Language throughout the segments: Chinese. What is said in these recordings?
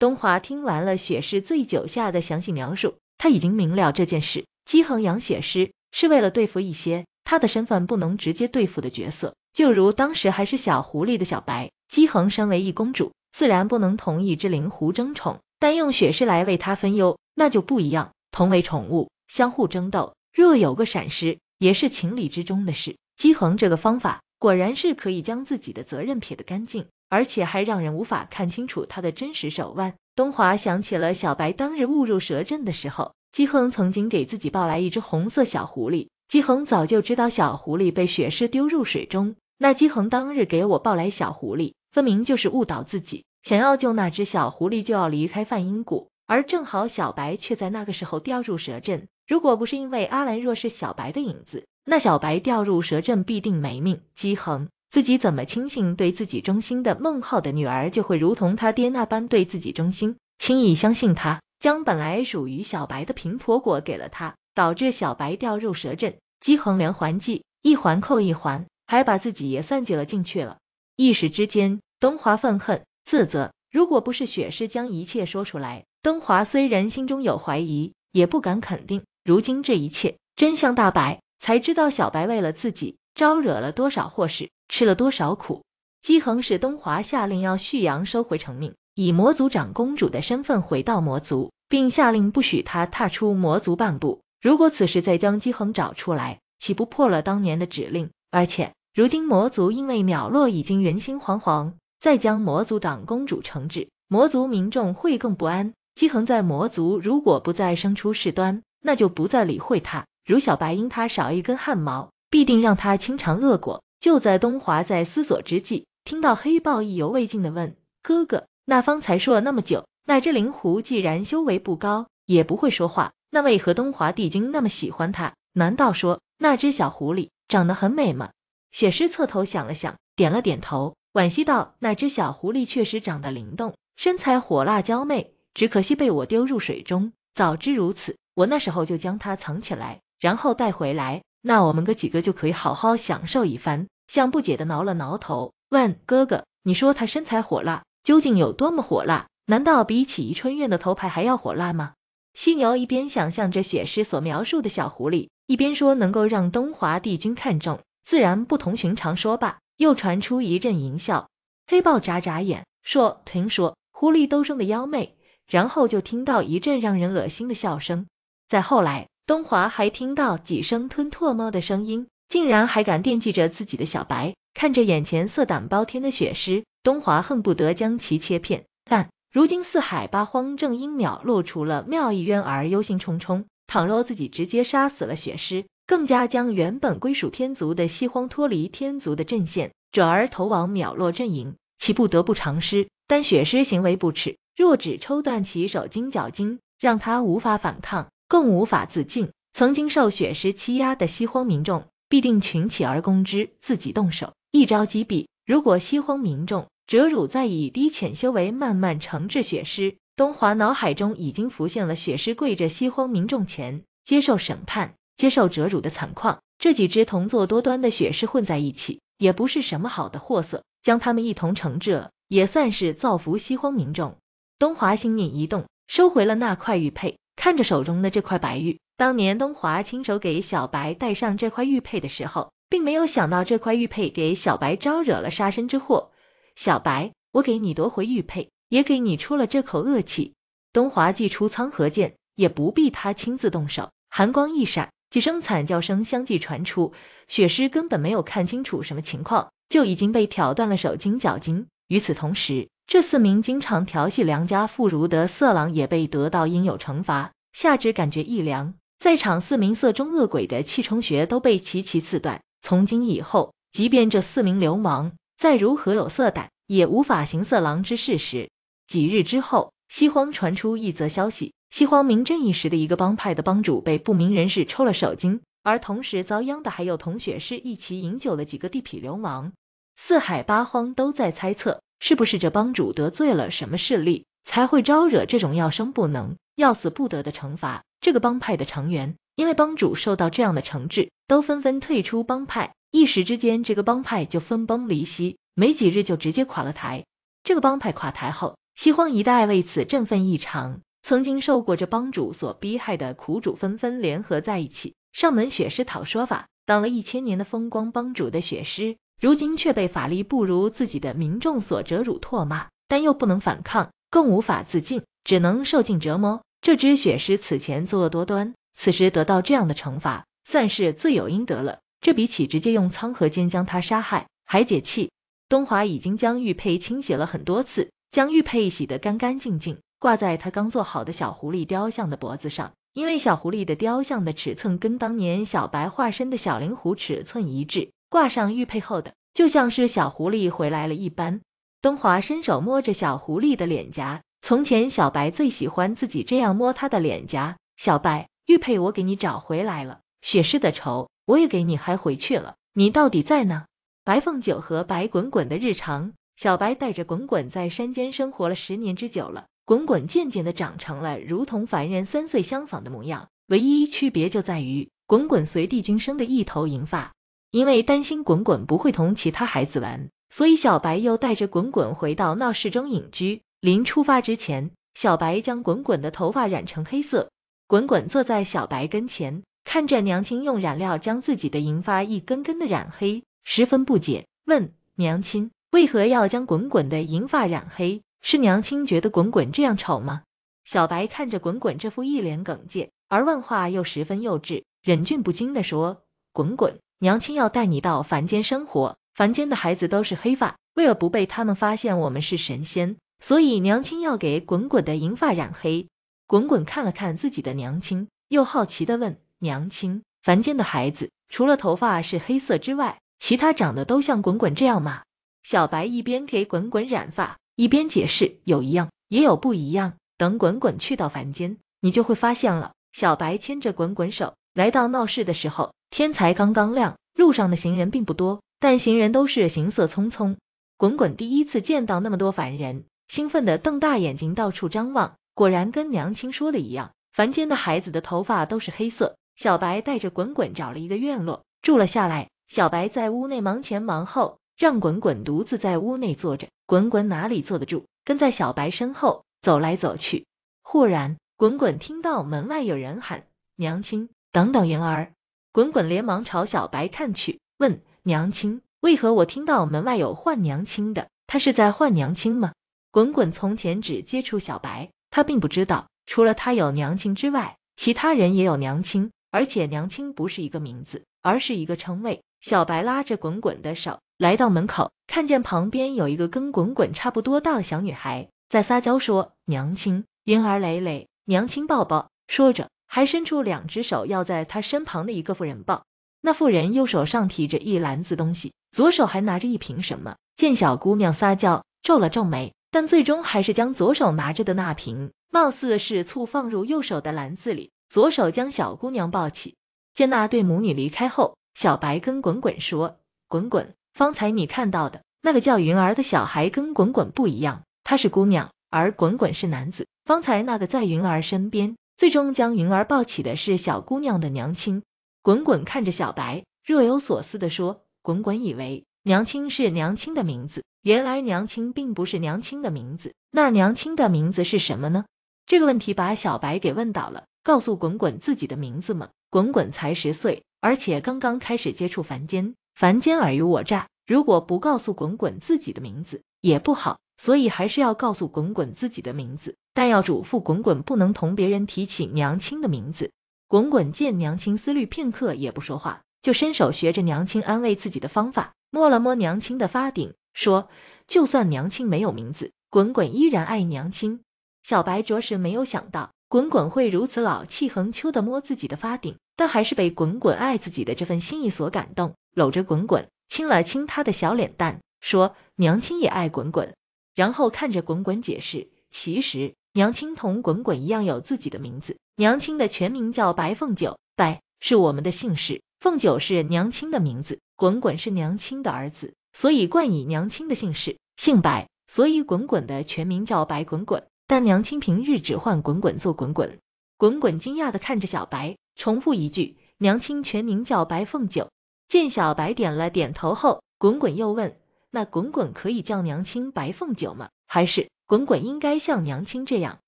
东华听完了雪狮醉酒下的详细描述，他已经明了这件事。姬恒养雪狮是为了对付一些他的身份不能直接对付的角色，就如当时还是小狐狸的小白。姬恒身为一公主，自然不能同一只灵狐争宠，但用雪狮来为他分忧，那就不一样。同为宠物，相互争斗，若有个闪失，也是情理之中的事。姬恒这个方法，果然是可以将自己的责任撇得干净。而且还让人无法看清楚他的真实手腕。东华想起了小白当日误入蛇阵的时候，姬恒曾经给自己抱来一只红色小狐狸。姬恒早就知道小狐狸被血尸丢入水中，那姬恒当日给我抱来小狐狸，分明就是误导自己，想要救那只小狐狸，就要离开梵音谷。而正好小白却在那个时候掉入蛇阵。如果不是因为阿兰若是小白的影子，那小白掉入蛇阵必定没命。姬恒。自己怎么轻信对自己忠心的孟浩的女儿，就会如同他爹那般对自己忠心，轻易相信他，将本来属于小白的平婆果给了他，导致小白掉入蛇阵，姬横连环计一环扣一环，还把自己也算计了进去了。一时之间，东华愤恨自责，如果不是雪诗将一切说出来，东华虽然心中有怀疑，也不敢肯定。如今这一切真相大白，才知道小白为了自己招惹了多少祸事。吃了多少苦？姬恒是东华下令要旭阳收回成命，以魔族长公主的身份回到魔族，并下令不许他踏出魔族半步。如果此时再将姬恒找出来，岂不破了当年的指令？而且，如今魔族因为淼落已经人心惶惶，再将魔族长公主惩治，魔族民众会更不安。姬恒在魔族如果不再生出事端，那就不再理会他。如小白因他少一根汗毛，必定让他清肠恶果。就在东华在思索之际，听到黑豹意犹未尽的问：“哥哥，那方才说了那么久，那只灵狐既然修为不高，也不会说话，那为何东华帝君那么喜欢它？难道说那只小狐狸长得很美吗？”雪狮侧头想了想，点了点头，惋惜道：“那只小狐狸确实长得灵动，身材火辣娇媚，只可惜被我丢入水中。早知如此，我那时候就将它藏起来，然后带回来。”那我们哥几个就可以好好享受一番。向不解的挠了挠头，问哥哥：“你说他身材火辣，究竟有多么火辣？难道比起宜春院的头牌还要火辣吗？”犀牛一边想象着雪诗所描述的小狐狸，一边说：“能够让东华帝君看中，自然不同寻常。”说罢，又传出一阵淫笑。黑豹眨眨眼，说：“听说狐狸都生的妖媚。”然后就听到一阵让人恶心的笑声。再后来。东华还听到几声吞唾沫的声音，竟然还敢惦记着自己的小白。看着眼前色胆包天的血尸，东华恨不得将其切片。但如今四海八荒正因秒落除了妙意渊而忧心忡忡，倘若自己直接杀死了血尸，更加将原本归属天族的西荒脱离天族的阵线，转而投往秒落阵营，岂不得不偿失？但血尸行为不耻，若只抽断其手筋脚筋，让他无法反抗。更无法自禁。曾经受血尸欺压的西荒民众必定群起而攻之，自己动手，一招击毙。如果西荒民众折辱，再以低浅修为慢慢惩治血尸。东华脑海中已经浮现了血尸跪着西荒民众前接受审判、接受折辱的惨况。这几只同作多端的血尸混在一起，也不是什么好的货色。将他们一同惩治，也算是造福西荒民众。东华心念一动，收回了那块玉佩。看着手中的这块白玉，当年东华亲手给小白戴上这块玉佩的时候，并没有想到这块玉佩给小白招惹了杀身之祸。小白，我给你夺回玉佩，也给你出了这口恶气。东华祭出苍河剑，也不必他亲自动手。寒光一闪，几声惨叫声相继传出。血尸根本没有看清楚什么情况，就已经被挑断了手筋脚筋。与此同时，这四名经常调戏良家妇孺的色狼也被得到应有惩罚。下肢感觉一凉，在场四名色中恶鬼的气冲穴都被齐齐刺断。从今以后，即便这四名流氓再如何有色胆，也无法行色狼之事。时几日之后，西荒传出一则消息：西荒名震一时的一个帮派的帮主被不明人士抽了手筋，而同时遭殃的还有同雪尸一起饮酒的几个地痞流氓。四海八荒都在猜测，是不是这帮主得罪了什么势力？才会招惹这种要生不能、要死不得的惩罚。这个帮派的成员，因为帮主受到这样的惩治，都纷纷退出帮派，一时之间，这个帮派就分崩离析，没几日就直接垮了台。这个帮派垮台后，西荒一带为此振奋异常，曾经受过这帮主所逼害的苦主纷纷联合在一起，上门血尸讨说法。当了一千年的风光帮主的血尸，如今却被法力不如自己的民众所折辱唾骂，但又不能反抗。更无法自尽，只能受尽折磨。这只血尸此前作恶多端，此时得到这样的惩罚，算是罪有应得了。这比起直接用仓颉剑将他杀害还解气。东华已经将玉佩清洗了很多次，将玉佩洗得干干净净，挂在他刚做好的小狐狸雕像的脖子上。因为小狐狸的雕像的尺寸跟当年小白化身的小灵狐尺寸一致，挂上玉佩后的，就像是小狐狸回来了一般。东华伸手摸着小狐狸的脸颊，从前小白最喜欢自己这样摸他的脸颊。小白，玉佩我给你找回来了，雪尸的仇我也给你还回去了。你到底在哪？白凤九和白滚滚的日常。小白带着滚滚在山间生活了十年之久了，滚滚渐渐的长成了如同凡人三岁相仿的模样，唯一区别就在于滚滚随帝君生的一头银发。因为担心滚滚不会同其他孩子玩。所以，小白又带着滚滚回到闹市中隐居。临出发之前，小白将滚滚的头发染成黑色。滚滚坐在小白跟前，看着娘亲用染料将自己的银发一根根的染黑，十分不解，问娘亲：“为何要将滚滚的银发染黑？是娘亲觉得滚滚这样丑吗？”小白看着滚滚这副一脸耿介，而问话又十分幼稚，忍俊不禁地说：“滚滚，娘亲要带你到凡间生活。”凡间的孩子都是黑发，为了不被他们发现我们是神仙，所以娘亲要给滚滚的银发染黑。滚滚看了看自己的娘亲，又好奇地问：“娘亲，凡间的孩子除了头发是黑色之外，其他长得都像滚滚这样吗？”小白一边给滚滚染发，一边解释：“有一样，也有不一样。等滚滚去到凡间，你就会发现了。”小白牵着滚滚手来到闹市的时候，天才刚刚亮，路上的行人并不多。但行人都是行色匆匆。滚滚第一次见到那么多凡人，兴奋地瞪大眼睛，到处张望。果然跟娘亲说的一样，凡间的孩子的头发都是黑色。小白带着滚滚找了一个院落住了下来。小白在屋内忙前忙后，让滚滚独自在屋内坐着。滚滚哪里坐得住，跟在小白身后走来走去。忽然，滚滚听到门外有人喊：“娘亲，等等，云儿。”滚滚连忙朝小白看去，问。娘亲，为何我听到门外有唤娘亲的？他是在唤娘亲吗？滚滚从前只接触小白，他并不知道，除了他有娘亲之外，其他人也有娘亲，而且娘亲不是一个名字，而是一个称谓。小白拉着滚滚的手来到门口，看见旁边有一个跟滚滚差不多大的小女孩在撒娇，说：“娘亲，婴儿蕾蕾，娘亲抱抱。”说着还伸出两只手要在他身旁的一个妇人抱。那妇人右手上提着一篮子东西，左手还拿着一瓶什么。见小姑娘撒娇，皱了皱眉，但最终还是将左手拿着的那瓶，貌似是醋，放入右手的篮子里。左手将小姑娘抱起。见那对母女离开后，小白跟滚滚说：“滚滚，方才你看到的那个叫云儿的小孩跟滚滚不一样，她是姑娘，而滚滚是男子。方才那个在云儿身边，最终将云儿抱起的是小姑娘的娘亲。”滚滚看着小白，若有所思的说：“滚滚以为娘亲是娘亲的名字，原来娘亲并不是娘亲的名字，那娘亲的名字是什么呢？”这个问题把小白给问倒了。告诉滚滚自己的名字吗？滚滚才十岁，而且刚刚开始接触凡间，凡间尔虞我诈，如果不告诉滚滚自己的名字也不好，所以还是要告诉滚滚自己的名字，但要嘱咐滚滚不能同别人提起娘亲的名字。滚滚见娘亲思虑片刻也不说话，就伸手学着娘亲安慰自己的方法，摸了摸娘亲的发顶，说：“就算娘亲没有名字，滚滚依然爱娘亲。”小白着实没有想到滚滚会如此老气横秋地摸自己的发顶，但还是被滚滚爱自己的这份心意所感动，搂着滚滚亲了亲他的小脸蛋，说：“娘亲也爱滚滚。”然后看着滚滚解释：“其实……”娘亲同滚滚一样有自己的名字。娘亲的全名叫白凤九，白是我们的姓氏，凤九是娘亲的名字，滚滚是娘亲的儿子，所以冠以娘亲的姓氏，姓白，所以滚滚的全名叫白滚滚。但娘亲平日只唤滚滚做滚滚。滚滚惊讶地看着小白，重复一句：“娘亲全名叫白凤九。”见小白点了点头后，滚滚又问：“那滚滚可以叫娘亲白凤九吗？还是？”滚滚应该像娘亲这样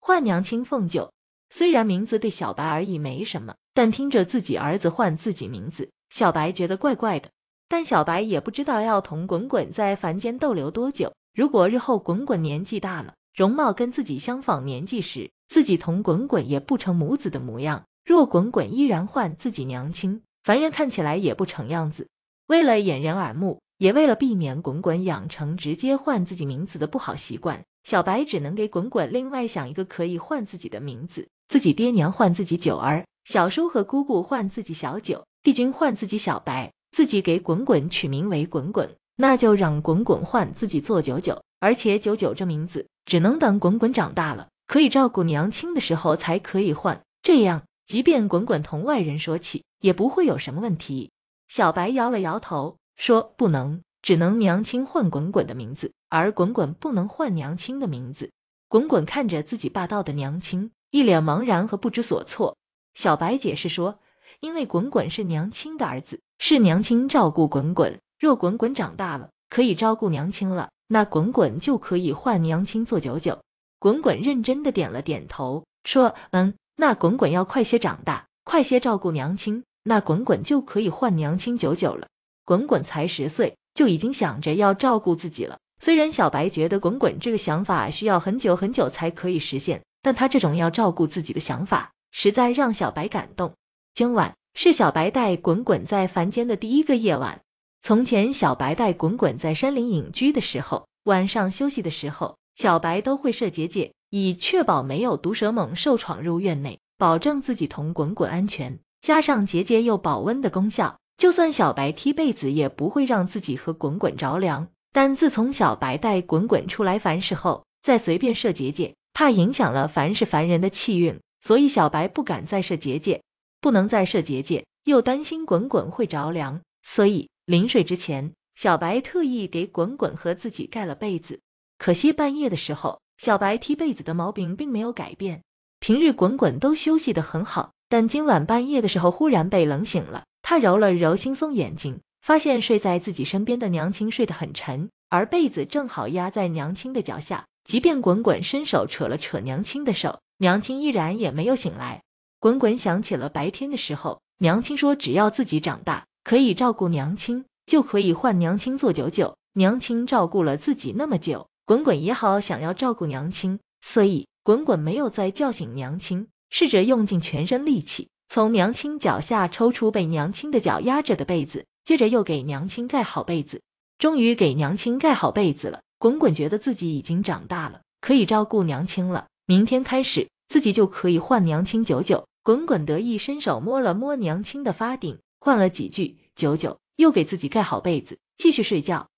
唤娘亲凤九，虽然名字对小白而已没什么，但听着自己儿子唤自己名字，小白觉得怪怪的。但小白也不知道要同滚滚在凡间逗留多久，如果日后滚滚年纪大了，容貌跟自己相仿年纪时，自己同滚滚也不成母子的模样。若滚滚依然唤自己娘亲，凡人看起来也不成样子。为了掩人耳目，也为了避免滚滚养成直接唤自己名字的不好习惯。小白只能给滚滚另外想一个可以换自己的名字，自己爹娘换自己九儿，小叔和姑姑换自己小九，帝君换自己小白，自己给滚滚取名为滚滚，那就让滚滚换自己做九九。而且九九这名字只能等滚滚长大了，可以照顾娘亲的时候才可以换，这样即便滚滚同外人说起，也不会有什么问题。小白摇了摇头，说：“不能，只能娘亲换滚滚的名字。”而滚滚不能换娘亲的名字。滚滚看着自己霸道的娘亲，一脸茫然和不知所措。小白解释说：“因为滚滚是娘亲的儿子，是娘亲照顾滚滚。若滚滚长大了，可以照顾娘亲了，那滚滚就可以换娘亲做九九。”滚滚认真的点了点头，说：“嗯，那滚滚要快些长大，快些照顾娘亲，那滚滚就可以换娘亲九九了。”滚滚才十岁，就已经想着要照顾自己了。虽然小白觉得滚滚这个想法需要很久很久才可以实现，但他这种要照顾自己的想法，实在让小白感动。今晚是小白带滚滚在凡间的第一个夜晚。从前，小白带滚滚在山林隐居的时候，晚上休息的时候，小白都会设结界，以确保没有毒蛇猛兽闯入院内，保证自己同滚滚安全。加上结界又保温的功效，就算小白踢被子，也不会让自己和滚滚着凉。但自从小白带滚滚出来凡世后，再随便设结界，怕影响了凡是凡人的气运，所以小白不敢再设结界，不能再设结界，又担心滚滚会着凉，所以临睡之前，小白特意给滚滚和自己盖了被子。可惜半夜的时候，小白踢被子的毛病并没有改变。平日滚滚都休息得很好，但今晚半夜的时候忽然被冷醒了，他揉了揉惺忪眼睛。发现睡在自己身边的娘亲睡得很沉，而被子正好压在娘亲的脚下。即便滚滚伸手扯了扯娘亲的手，娘亲依然也没有醒来。滚滚想起了白天的时候，娘亲说只要自己长大，可以照顾娘亲，就可以换娘亲做九九。娘亲照顾了自己那么久，滚滚也好想要照顾娘亲，所以滚滚没有再叫醒娘亲，试着用尽全身力气从娘亲脚下抽出被娘亲的脚压着的被子。接着又给娘亲盖好被子，终于给娘亲盖好被子了。滚滚觉得自己已经长大了，可以照顾娘亲了。明天开始，自己就可以唤娘亲“九九”。滚滚得意，伸手摸了摸娘亲的发顶，唤了几句“九九”，又给自己盖好被子，继续睡觉。